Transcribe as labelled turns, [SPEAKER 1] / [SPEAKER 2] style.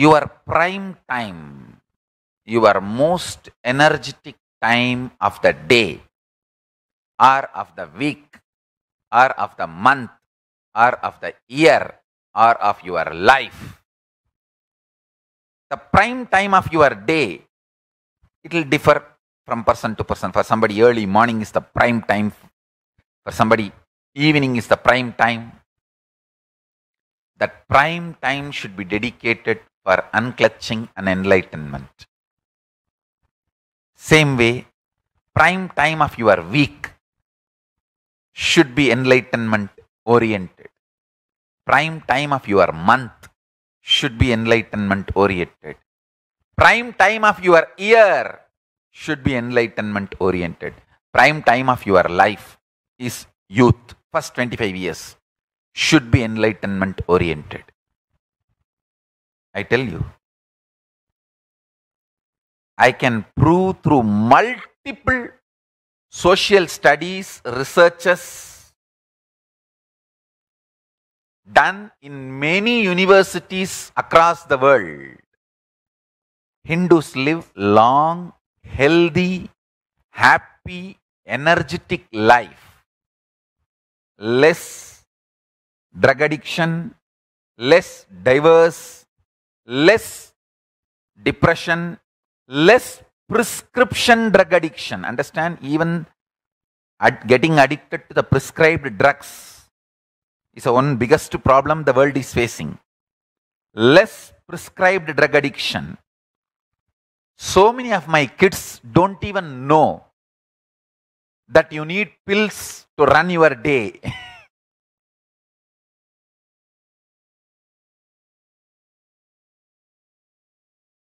[SPEAKER 1] your prime time, your most energetic time of the day, or of the week, or of the month, or of the year, or of your life. The prime time of your day, it will differ from person to person. For somebody, early morning is the prime time. For somebody, evening is the prime time. That prime time should be dedicated for unclutching and enlightenment. Same way, prime time of your week should be enlightenment oriented. Prime time of your month should be enlightenment oriented. Prime time of your year should be enlightenment oriented. Prime time of your life is youth, first 25 years, should be enlightenment oriented. I tell you. I can prove through multiple social studies, researches done in many universities across the world. Hindus live long, healthy, happy, energetic life. Less drug addiction, less diverse less depression, less prescription drug addiction. Understand? Even ad getting addicted to the prescribed drugs is the one biggest problem the world is facing. Less prescribed drug addiction. So many of my kids don't even know that you need pills to run your day.